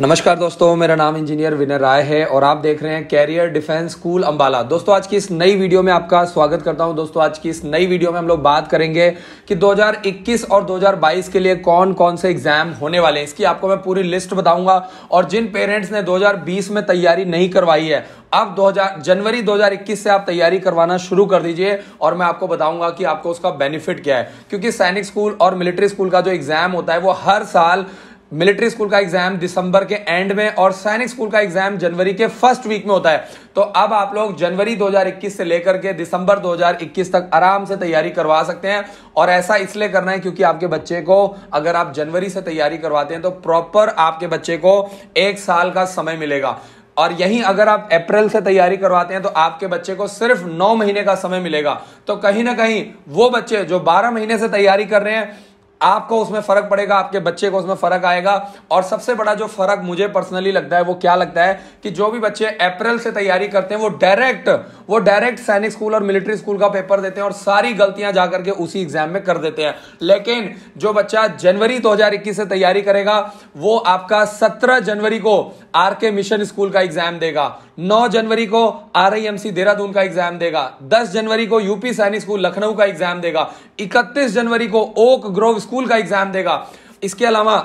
नमस्कार दोस्तों मेरा नाम इंजीनियर विनय राय है और आप देख रहे हैं कैरियर डिफेंस स्कूल अंबाला दोस्तों आज की इस नई वीडियो में आपका स्वागत करता हूं दोस्तों आज की इस नई वीडियो में हम लोग बात करेंगे कि 2021 और 2022 के लिए कौन कौन से एग्जाम होने वाले हैं इसकी आपको मैं पूरी लिस्ट बताऊंगा और जिन पेरेंट्स ने दो में तैयारी नहीं करवाई है आप 2000 जनवरी 2021 से आप तैयारी करवाना शुरू कर दीजिए और मैं आपको बताऊंगा कि आपको उसका बेनिफिट क्या है क्योंकि सैनिक स्कूल और मिलिट्री स्कूल का जो एग्जाम होता है वो हर साल मिलिट्री स्कूल का एग्जाम दिसंबर के एंड में और सैनिक स्कूल का एग्जाम जनवरी के फर्स्ट वीक में होता है तो अब आप लोग जनवरी 2021 से लेकर के दिसंबर 2021 तक आराम से तैयारी करवा सकते हैं और ऐसा इसलिए करना है क्योंकि आपके बच्चे को अगर आप जनवरी से तैयारी करवाते हैं तो प्रॉपर आपके बच्चे को एक साल का समय मिलेगा और यहीं अगर आप अप्रैल से तैयारी करवाते हैं तो आपके बच्चे को सिर्फ नौ महीने का समय मिलेगा तो कहीं ना कहीं वो बच्चे जो बारह महीने से तैयारी कर रहे हैं आपको उसमें फर्क पड़ेगा आपके बच्चे को उसमें फर्क आएगा और सबसे बड़ा जो फर्क मुझे पर्सनली लगता है वो क्या लगता है कि जो भी बच्चे अप्रैल से तैयारी करते हैं वो डायरेक्ट वो डायरेक्ट सैनिक स्कूल और मिलिट्री स्कूल का पेपर देते हैं और सारी गलतियां जाकर के उसी एग्जाम में कर देते हैं लेकिन जो बच्चा जनवरी दो से तैयारी करेगा वो आपका सत्रह जनवरी को आरके के मिशन स्कूल का एग्जाम देगा 9 जनवरी को आर देहरादून का एग्जाम देगा 10 जनवरी को यूपी सैनिक स्कूल लखनऊ का एग्जाम देगा 31 जनवरी को ओक ग्रोव स्कूल का एग्जाम देगा इसके अलावा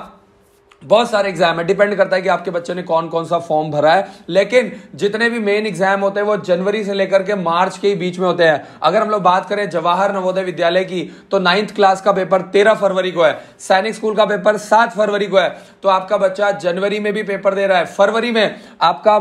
बहुत सारे एग्जाम है डिपेंड करता है कि आपके बच्चों ने कौन कौन सा फॉर्म भरा है लेकिन जितने भी मेन एग्जाम होते हैं वो जनवरी से लेकर के मार्च के बीच में होते हैं अगर हम लोग बात करें जवाहर नवोदय विद्यालय की तो नाइन्थ क्लास का पेपर तेरह फरवरी को है सैनिक स्कूल का पेपर सात फरवरी को है तो आपका बच्चा जनवरी में भी पेपर दे रहा है फरवरी में आपका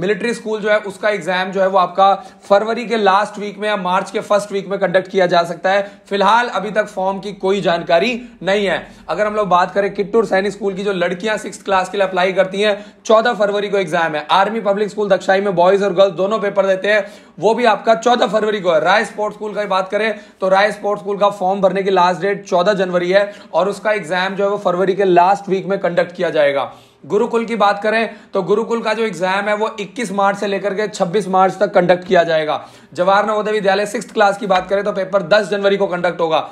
मिलिट्री स्कूल जो है उसका एग्जाम जो है वो आपका फरवरी के लास्ट वीक में या मार्च के फर्स्ट वीक में कंडक्ट किया जा सकता है फिलहाल अभी तक फॉर्म की कोई जानकारी नहीं है अगर हम लोग बात करें किट्टूर सैनिक स्कूल की जो लड़कियां सिक्स क्लास के लिए अप्लाई करती हैं चौदह फरवरी को एग्जाम है आर्मी पब्लिक स्कूल दक्षाई में बॉयज और गर्ल्स दोनों पेपर देते हैं वो भी आपका चौदह फरवरी को है राय स्पोर्ट स्कूल का बात करें तो राय स्पोर्ट स्कूल का फॉर्म भरने की लास्ट डेट चौदह जनवरी है और उसका एग्जाम जो है वो फरवरी के लास्ट वीक में कंडक्ट किया जाएगा गुरुकुल की बात करें तो गुरुकुल का जो एग्जाम है वो 21 मार्च से लेकर के 26 मार्च तक कंडक्ट किया जाएगा जवाहर नवोदय विद्यालय सिक्स क्लास की बात करें तो पेपर 10 जनवरी को कंडक्ट होगा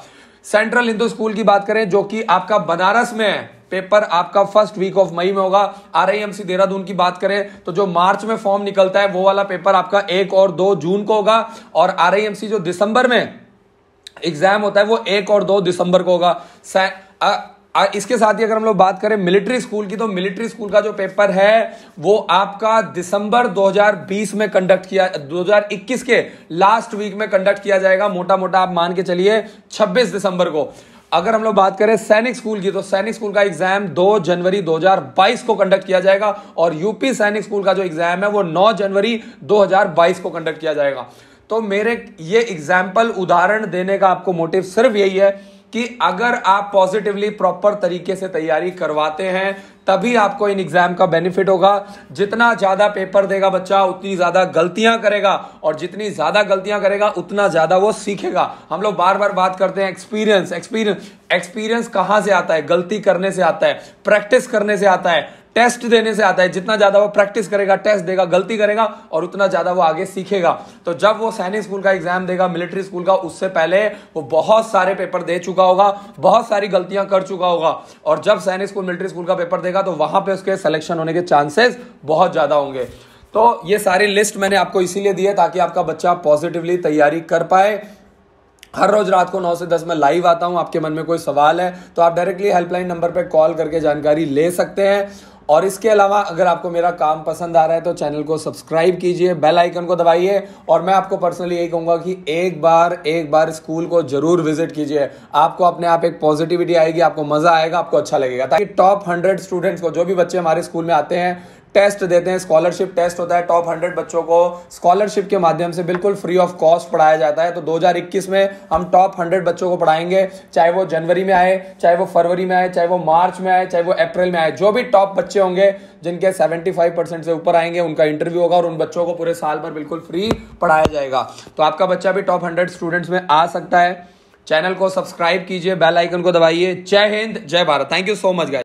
सेंट्रल हिंदू स्कूल की बात करें जो कि आपका बनारस में है पेपर आपका फर्स्ट वीक ऑफ मई में होगा आर देहरादून की बात करें तो जो मार्च में फॉर्म निकलता है वो वाला पेपर आपका एक और दो जून को होगा और आर जो दिसंबर में एग्जाम होता है वो एक और दो दिसंबर को होगा इसके साथ ही अगर हम लोग बात करें मिलिट्री स्कूल की तो मिलिट्री स्कूल का जो पेपर है वो आपका दिसंबर 2020 में कंडक्ट किया 2021 के लास्ट वीक में कंडक्ट किया जाएगा मोटा मोटा आप मान के चलिए 26 दिसंबर को अगर हम लोग बात करें सैनिक स्कूल की तो सैनिक स्कूल का एग्जाम 2 जनवरी 2022 को कंडक्ट किया जाएगा और यूपी सैनिक स्कूल का जो एग्जाम है वो 9 जनवरी 2022 को कंडक्ट किया जाएगा तो मेरे ये एग्जाम्पल उदाहरण देने का आपको मोटिव सिर्फ यही है कि अगर आप पॉजिटिवली प्रॉपर तरीके से तैयारी करवाते हैं तभी आपको इन एग्जाम का बेनिफिट होगा जितना ज्यादा पेपर देगा बच्चा उतनी ज्यादा गलतियां करेगा और जितनी ज्यादा गलतियां करेगा उतना ज्यादा वो सीखेगा हम लोग बार बार बात करते हैं एक्सपीरियंस एक्सपीरियंस एक्सपीरियंस कहां से आता है गलती करने से आता है प्रैक्टिस करने से आता है टेस्ट देने से आता है जितना ज्यादा वो प्रैक्टिस करेगा टेस्ट देगा गलती करेगा और उतना ज्यादा वो आगे सीखेगा तो जब वो सैनिक स्कूल का एग्जाम देगा मिलिट्री स्कूल का उससे पहले वो बहुत सारे पेपर दे चुका होगा बहुत सारी गलतियां कर चुका होगा और जब सैनिक स्कूल मिलिट्री स्कूल का पेपर देगा जाएगा तो वहां पे उसके सिलेक्शन होने के चांसेस बहुत ज़्यादा होंगे तो ये सारी लिस्ट मैंने आपको इसीलिए दी है ताकि आपका बच्चा पॉजिटिवली तैयारी कर पाए हर रोज रात को 9 से 10 में लाइव आता हूं आपके मन में कोई सवाल है तो आप डायरेक्टली हेल्पलाइन नंबर पर कॉल करके जानकारी ले सकते हैं और इसके अलावा अगर आपको मेरा काम पसंद आ रहा है तो चैनल को सब्सक्राइब कीजिए बेल आइकन को दबाइए और मैं आपको पर्सनली यही कहूंगा कि एक बार एक बार स्कूल को जरूर विजिट कीजिए आपको अपने आप एक पॉजिटिविटी आएगी आपको मज़ा आएगा आपको अच्छा लगेगा ताकि टॉप हंड्रेड स्टूडेंट्स को जो भी बच्चे हमारे स्कूल में आते हैं टेस्ट देते हैं स्कॉलरशिप टेस्ट होता है टॉप हंड्रेड बच्चों को स्कॉलरशिप के माध्यम से बिल्कुल फ्री ऑफ कॉस्ट पढ़ाया जाता है तो 2021 में हम टॉप हंड्रेड बच्चों को पढ़ाएंगे चाहे वो जनवरी में आए चाहे वो फरवरी में आए चाहे वो मार्च में आए चाहे वो अप्रैल में आए जो भी टॉप बच्चे होंगे जिनके 75% से ऊपर आएंगे उनका इंटरव्यू होगा और उन बच्चों को पूरे साल भर बिल्कुल फ्री पढ़ाया जाएगा तो आपका बच्चा भी टॉप हंड्रेड स्टूडेंट्स में आ सकता है चैनल को सब्सक्राइब कीजिए बेल आइकन को दबाइए जय हिंद जय Bharat thank you so much guys